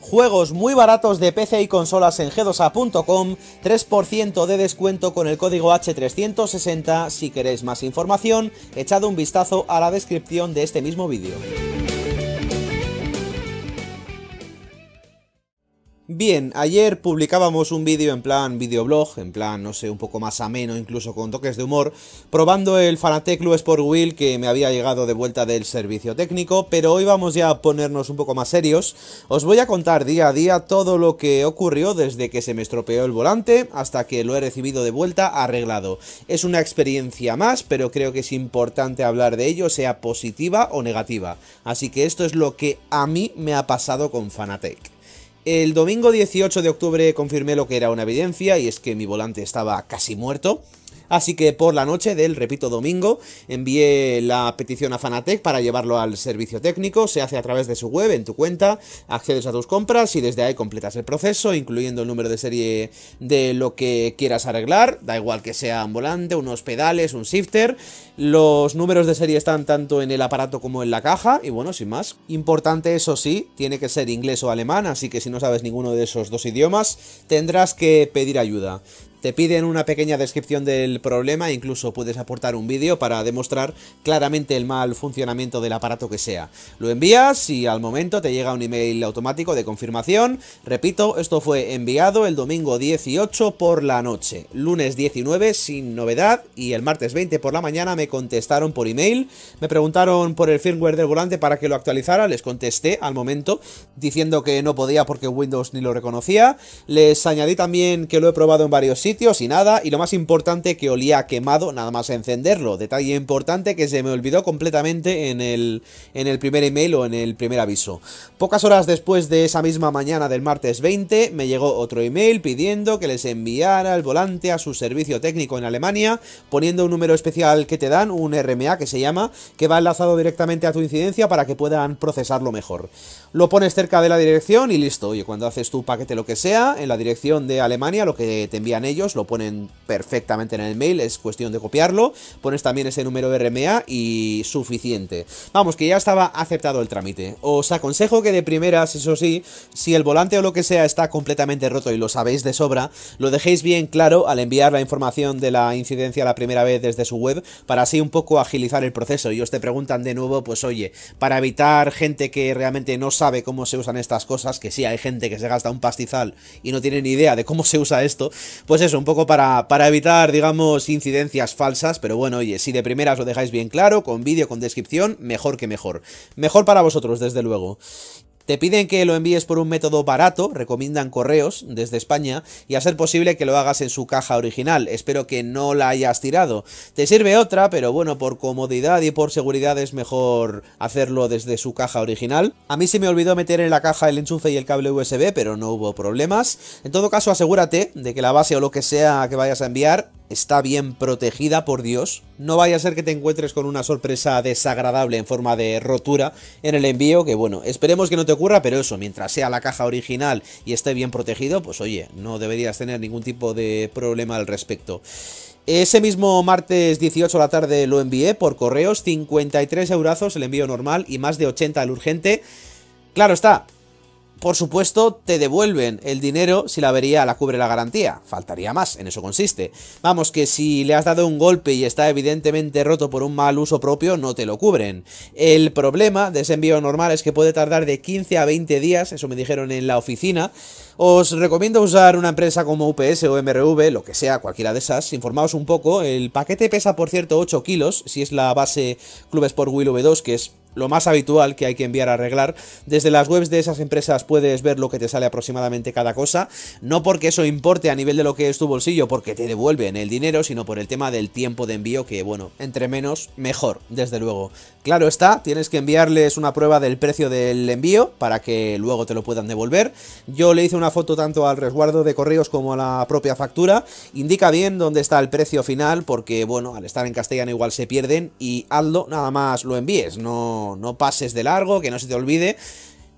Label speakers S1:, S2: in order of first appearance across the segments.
S1: Juegos muy baratos de PC y consolas en g2a.com, 3% de descuento con el código H360. Si queréis más información, echad un vistazo a la descripción de este mismo vídeo. Bien, ayer publicábamos un vídeo en plan videoblog, en plan, no sé, un poco más ameno, incluso con toques de humor, probando el Fanatec por Wheel que me había llegado de vuelta del servicio técnico, pero hoy vamos ya a ponernos un poco más serios. Os voy a contar día a día todo lo que ocurrió desde que se me estropeó el volante hasta que lo he recibido de vuelta arreglado. Es una experiencia más, pero creo que es importante hablar de ello, sea positiva o negativa. Así que esto es lo que a mí me ha pasado con Fanatec. El domingo 18 de octubre confirmé lo que era una evidencia y es que mi volante estaba casi muerto. Así que por la noche del, repito, domingo, envié la petición a Fanatec para llevarlo al servicio técnico. Se hace a través de su web, en tu cuenta, accedes a tus compras y desde ahí completas el proceso, incluyendo el número de serie de lo que quieras arreglar. Da igual que sea un volante, unos pedales, un shifter. Los números de serie están tanto en el aparato como en la caja. Y bueno, sin más. Importante, eso sí, tiene que ser inglés o alemán, así que si no sabes ninguno de esos dos idiomas, tendrás que pedir ayuda. Te piden una pequeña descripción del problema, incluso puedes aportar un vídeo para demostrar claramente el mal funcionamiento del aparato que sea. Lo envías y al momento te llega un email automático de confirmación. Repito, esto fue enviado el domingo 18 por la noche, lunes 19 sin novedad y el martes 20 por la mañana me contestaron por email, me preguntaron por el firmware del volante para que lo actualizara, les contesté al momento diciendo que no podía porque Windows ni lo reconocía. Les añadí también que lo he probado en varios sitios y nada, y lo más importante que olía quemado nada más encenderlo. Detalle importante que se me olvidó completamente en el, en el primer email o en el primer aviso. Pocas horas después de esa misma mañana del martes 20 me llegó otro email pidiendo que les enviara el volante a su servicio técnico en Alemania, poniendo un número especial que te dan, un RMA que se llama, que va enlazado directamente a tu incidencia para que puedan procesarlo mejor. Lo pones cerca de la dirección y listo. Oye, cuando haces tu paquete lo que sea, en la dirección de Alemania, lo que te envían ellos, lo ponen perfectamente en el mail, es cuestión de copiarlo, pones también ese número RMA y suficiente. Vamos, que ya estaba aceptado el trámite. Os aconsejo que de primeras, eso sí, si el volante o lo que sea está completamente roto y lo sabéis de sobra, lo dejéis bien claro al enviar la información de la incidencia la primera vez desde su web, para así un poco agilizar el proceso. Y os te preguntan de nuevo, pues oye, para evitar gente que realmente no sabe cómo se usan estas cosas, que sí hay gente que se gasta un pastizal y no tiene ni idea de cómo se usa esto, pues un poco para, para evitar, digamos, incidencias falsas, pero bueno, oye, si de primeras lo dejáis bien claro, con vídeo, con descripción, mejor que mejor. Mejor para vosotros, desde luego. Te piden que lo envíes por un método barato, recomiendan correos desde España, y a ser posible que lo hagas en su caja original. Espero que no la hayas tirado. Te sirve otra, pero bueno, por comodidad y por seguridad es mejor hacerlo desde su caja original. A mí se me olvidó meter en la caja el enchufe y el cable USB, pero no hubo problemas. En todo caso, asegúrate de que la base o lo que sea que vayas a enviar está bien protegida por Dios. No vaya a ser que te encuentres con una sorpresa desagradable en forma de rotura en el envío, que bueno, esperemos que no te ocurra, pero eso, mientras sea la caja original y esté bien protegido, pues oye, no deberías tener ningún tipo de problema al respecto. Ese mismo martes 18 de la tarde lo envié por correos, 53 eurazos el envío normal y más de 80 el urgente. Claro está, por supuesto, te devuelven el dinero si la avería la cubre la garantía. Faltaría más, en eso consiste. Vamos, que si le has dado un golpe y está evidentemente roto por un mal uso propio, no te lo cubren. El problema de ese envío normal es que puede tardar de 15 a 20 días, eso me dijeron en la oficina. Os recomiendo usar una empresa como UPS o MRV, lo que sea, cualquiera de esas. Informaos un poco. El paquete pesa, por cierto, 8 kilos, si es la base Club Sport Wheel V2, que es lo más habitual que hay que enviar a arreglar. Desde las webs de esas empresas puedes ver lo que te sale aproximadamente cada cosa, no porque eso importe a nivel de lo que es tu bolsillo, porque te devuelven el dinero, sino por el tema del tiempo de envío, que bueno, entre menos, mejor, desde luego. Claro está, tienes que enviarles una prueba del precio del envío para que luego te lo puedan devolver. Yo le hice una foto tanto al resguardo de correos como a la propia factura. Indica bien dónde está el precio final, porque bueno, al estar en castellano igual se pierden y hazlo, nada más lo envíes, no no, pases de largo, que no se te olvide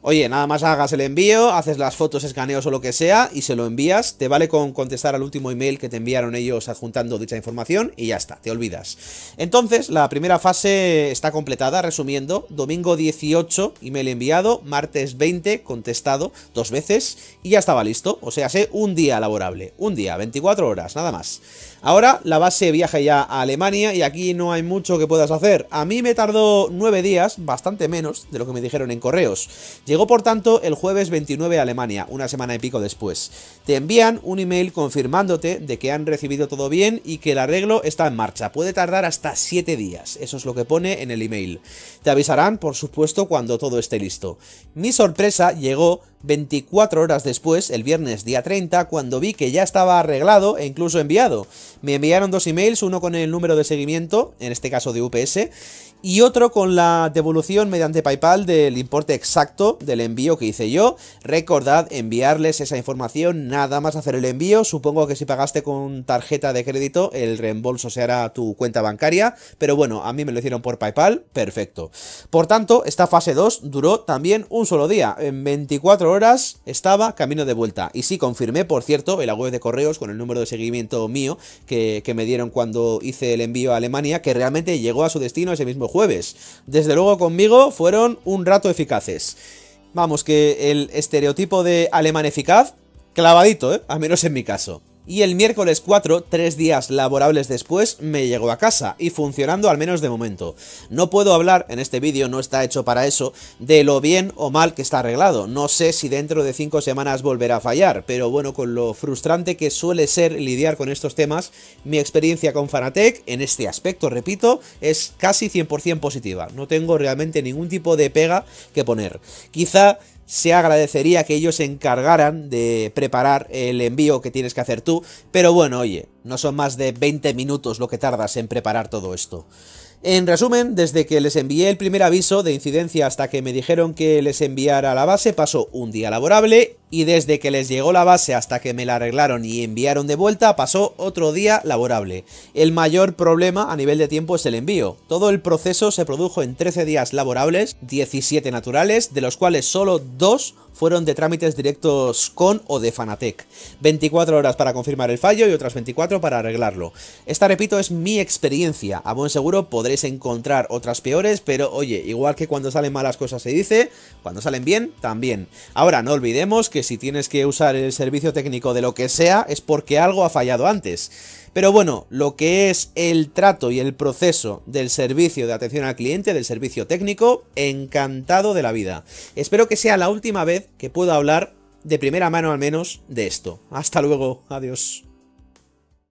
S1: Oye, nada más hagas el envío, haces las fotos, escaneos o lo que sea y se lo envías, te vale con contestar al último email que te enviaron ellos adjuntando dicha información y ya está, te olvidas. Entonces, la primera fase está completada, resumiendo, domingo 18, email enviado, martes 20, contestado dos veces y ya estaba listo, o sea, sé un día laborable, un día, 24 horas, nada más. Ahora la base viaja ya a Alemania y aquí no hay mucho que puedas hacer. A mí me tardó 9 días, bastante menos de lo que me dijeron en correos Llegó por tanto el jueves 29 a Alemania, una semana y pico después. Te envían un email confirmándote de que han recibido todo bien y que el arreglo está en marcha. Puede tardar hasta 7 días, eso es lo que pone en el email. Te avisarán, por supuesto, cuando todo esté listo. Mi sorpresa llegó 24 horas después, el viernes día 30, cuando vi que ya estaba arreglado e incluso enviado. Me enviaron dos emails, uno con el número de seguimiento, en este caso de UPS, y otro con la devolución mediante PayPal del importe exacto del envío que hice yo. Recordad enviarles esa información nada más hacer el envío. Supongo que si pagaste con tarjeta de crédito, el reembolso se hará a tu cuenta bancaria, pero bueno, a mí me lo hicieron por PayPal, perfecto. Por tanto, esta fase 2 duró también un solo día, en 24 horas estaba camino de vuelta. Y sí, confirmé, por cierto, en la web de correos con el número de seguimiento mío que, me dieron cuando hice el envío a Alemania, que realmente llegó a su destino ese mismo jueves. Desde luego conmigo fueron un rato eficaces. Vamos, que el estereotipo de alemán eficaz, clavadito, ¿eh? Al menos en mi caso. Y el miércoles 4, tres días laborables después, me llegó a casa y funcionando al menos de momento. No puedo hablar, en este vídeo no está hecho para eso, de lo bien o mal que está arreglado. No sé si dentro de 5 semanas volverá a fallar, pero bueno, con lo frustrante que suele ser lidiar con estos temas, mi experiencia con Fanatec en este aspecto, repito, es casi 100% positiva. No tengo realmente ningún tipo de pega que poner. Quizá se agradecería que ellos se encargaran de preparar el envío que tienes que hacer tú, pero bueno, oye, no son más de 20 minutos lo que tardas en preparar todo esto. En resumen, desde que les envié el primer aviso de incidencia hasta que me dijeron que les enviara a la base pasó un día laborable y desde que les llegó la base hasta que me la arreglaron y enviaron de vuelta pasó otro día laborable. El mayor problema a nivel de tiempo es el envío. Todo el proceso se produjo en 13 días laborables, 17 naturales, de los cuales solo 2 fueron de trámites directos con o de Fanatec. 24 horas para confirmar el fallo y otras 24 para arreglarlo. Esta, repito, es mi experiencia. A buen seguro podréis encontrar otras peores, pero oye, igual que cuando salen malas cosas se dice, cuando salen bien, también. Ahora, no olvidemos que si tienes que usar el servicio técnico de lo que sea es porque algo ha fallado antes. Pero bueno, lo que es el trato y el proceso del servicio de atención al cliente, del servicio técnico, encantado de la vida. Espero que sea la última vez que pueda hablar de primera mano al menos de esto. Hasta luego, adiós.